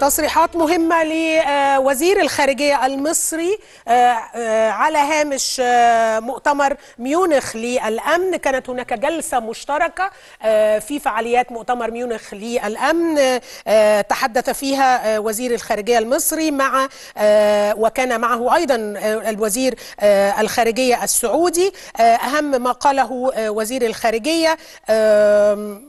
تصريحات مهمة لوزير الخارجية المصري آه، آه، على هامش آه، مؤتمر ميونخ للأمن كانت هناك جلسة مشتركة في فعاليات مؤتمر ميونخ للأمن تحدث فيها وزير الخارجية المصري مع وكان معه أيضا الوزير الخارجية السعودي أهم ما قاله وزير الخارجية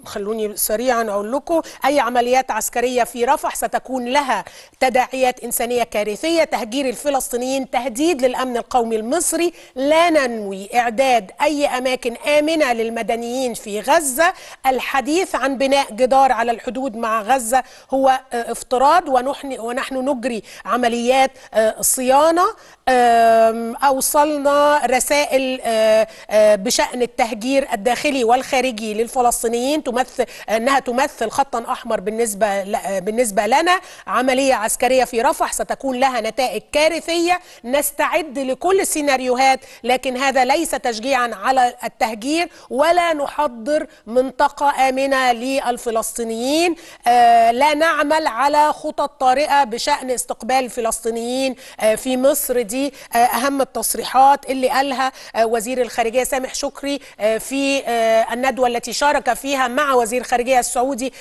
خلوني سريعا أقول لكم أي عمليات عسكرية في رفح ستكون تكون لها تداعيات إنسانية كارثية تهجير الفلسطينيين تهديد للأمن القومي المصري لا ننوي إعداد أي أماكن آمنة للمدنيين في غزة الحديث عن بناء جدار على الحدود مع غزة هو آه، افتراض ونحن نجري عمليات آه، صيانة أوصلنا رسائل آه، بشأن التهجير الداخلي والخارجي للفلسطينيين تمثل أنها تمثل خطا أحمر بالنسبة بالنسبة لنا عملية عسكرية في رفح ستكون لها نتائج كارثية نستعد لكل السيناريوهات لكن هذا ليس تشجيعا على التهجير ولا نحضر منطقة آمنة للفلسطينيين آه، لا نعمل على خطط طارئة بشأن استقبال الفلسطينيين آه، في مصر دي آه، أهم التصريحات اللي قالها وزير الخارجية سامح شكري في الندوة التي شارك فيها مع وزير الخارجية السعودي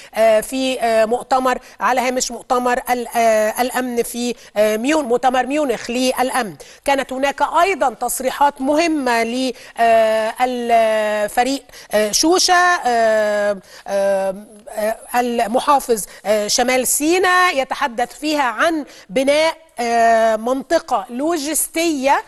في مؤتمر على هامش مؤتمر مؤتمر آه، الامن في آه، ميون مؤتمر ميونخ للامن كانت هناك ايضا تصريحات مهمه للفريق آه، شوشه المحافظ شمال سينا يتحدث فيها عن بناء منطقه لوجستيه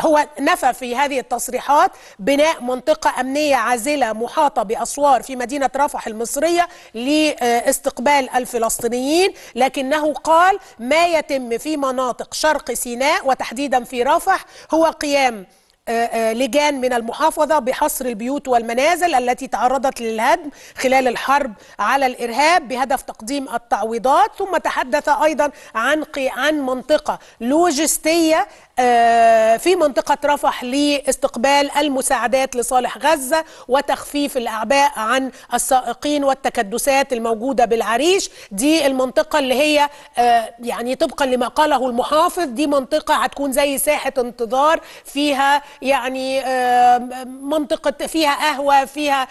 هو نفى في هذه التصريحات بناء منطقة أمنية عازلة محاطة بأسوار في مدينة رفح المصرية لاستقبال الفلسطينيين لكنه قال ما يتم في مناطق شرق سيناء وتحديدا في رفح هو قيام آه، آه، لجان من المحافظة بحصر البيوت والمنازل التي تعرضت للهدم خلال الحرب على الإرهاب بهدف تقديم التعويضات ثم تحدث أيضا عن عن منطقة لوجستية آه، في منطقة رفح لاستقبال المساعدات لصالح غزة وتخفيف الأعباء عن السائقين والتكدسات الموجودة بالعريش دي المنطقة اللي هي يعني طبقا لما قاله المحافظ دي منطقة هتكون زي ساحة انتظار فيها يعني منطقه فيها قهوه فيها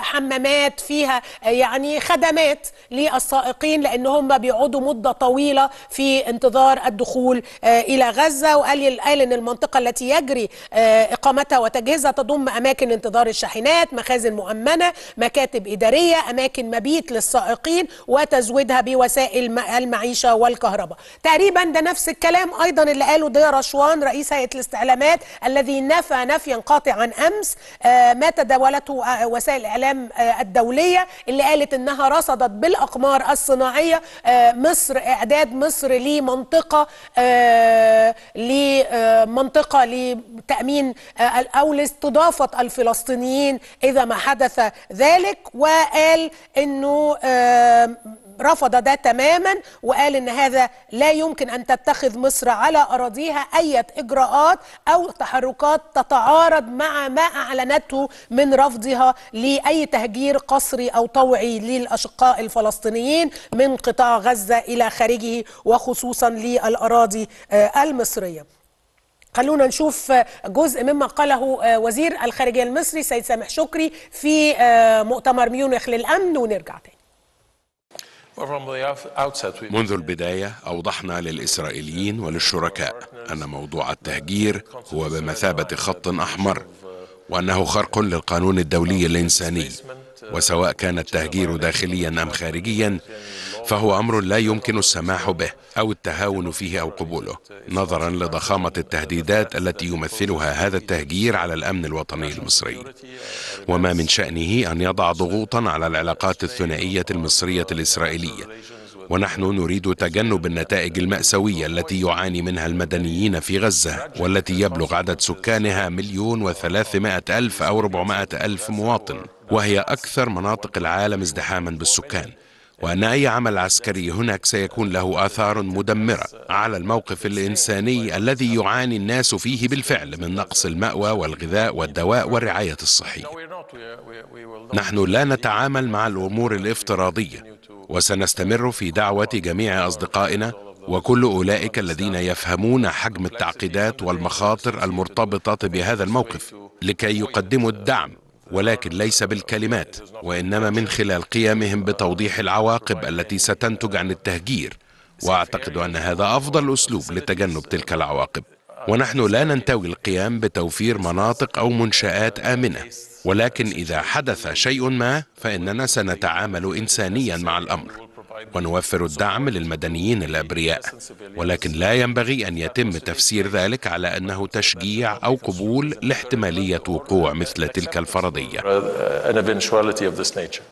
حمامات فيها يعني خدمات للسائقين لان هم بيقعدوا مده طويله في انتظار الدخول الى غزه وقال قال ان المنطقه التي يجري اقامتها وتجهيزها تضم اماكن انتظار الشاحنات مخازن مؤمنه مكاتب اداريه اماكن مبيت للسائقين وتزويدها بوسائل المعيشه والكهرباء تقريبا ده نفس الكلام ايضا اللي قاله ضياء رشوان رئيس هيئه الاستعلامات الذي نفى نفيا قاطعا امس آه، ما تداولته آه، وسائل الاعلام آه، الدوليه اللي قالت انها رصدت بالاقمار الصناعيه مصر اعداد مصر لمنطقه لمنطقه لتامين او لاستضافه الفلسطينيين اذا ما حدث ذلك وقال انه رفض ده تماما وقال ان هذا لا يمكن ان تتخذ مصر على اراضيها اي اجراءات او تحركات تتعارض مع ما اعلنته من رفضها لاي تهجير قسري او طوعي للاشقاء الفلسطينيين من قطاع غزه الى خارجه وخصوصا للاراضي آه، المصريه خلونا نشوف جزء مما قاله آه، وزير الخارجيه المصري سيد سامح شكري في آه، مؤتمر ميونخ للامن ونرجع تاني منذ البداية أوضحنا للإسرائيليين وللشركاء أن موضوع التهجير هو بمثابة خط أحمر وأنه خرق للقانون الدولي الإنساني وسواء كان التهجير داخليا أم خارجيا فهو امر لا يمكن السماح به او التهاون فيه او قبوله نظرا لضخامه التهديدات التي يمثلها هذا التهجير على الامن الوطني المصري وما من شانه ان يضع ضغوطا على العلاقات الثنائيه المصريه الاسرائيليه ونحن نريد تجنب النتائج المأساوية التي يعاني منها المدنيين في غزة والتي يبلغ عدد سكانها مليون وثلاثمائة ألف أو ربعمائة ألف مواطن وهي أكثر مناطق العالم ازدحاما بالسكان وأن أي عمل عسكري هناك سيكون له آثار مدمرة على الموقف الإنساني الذي يعاني الناس فيه بالفعل من نقص المأوى والغذاء والدواء والرعاية الصحية نحن لا نتعامل مع الأمور الافتراضية وسنستمر في دعوة جميع أصدقائنا وكل أولئك الذين يفهمون حجم التعقيدات والمخاطر المرتبطة بهذا الموقف لكي يقدموا الدعم ولكن ليس بالكلمات وانما من خلال قيامهم بتوضيح العواقب التي ستنتج عن التهجير واعتقد ان هذا افضل اسلوب لتجنب تلك العواقب ونحن لا ننتوي القيام بتوفير مناطق او منشات امنه ولكن اذا حدث شيء ما فاننا سنتعامل انسانيا مع الامر ونوفر الدعم للمدنيين الابرياء ولكن لا ينبغي ان يتم تفسير ذلك على انه تشجيع او قبول لاحتماليه وقوع مثل تلك الفرضيه uh,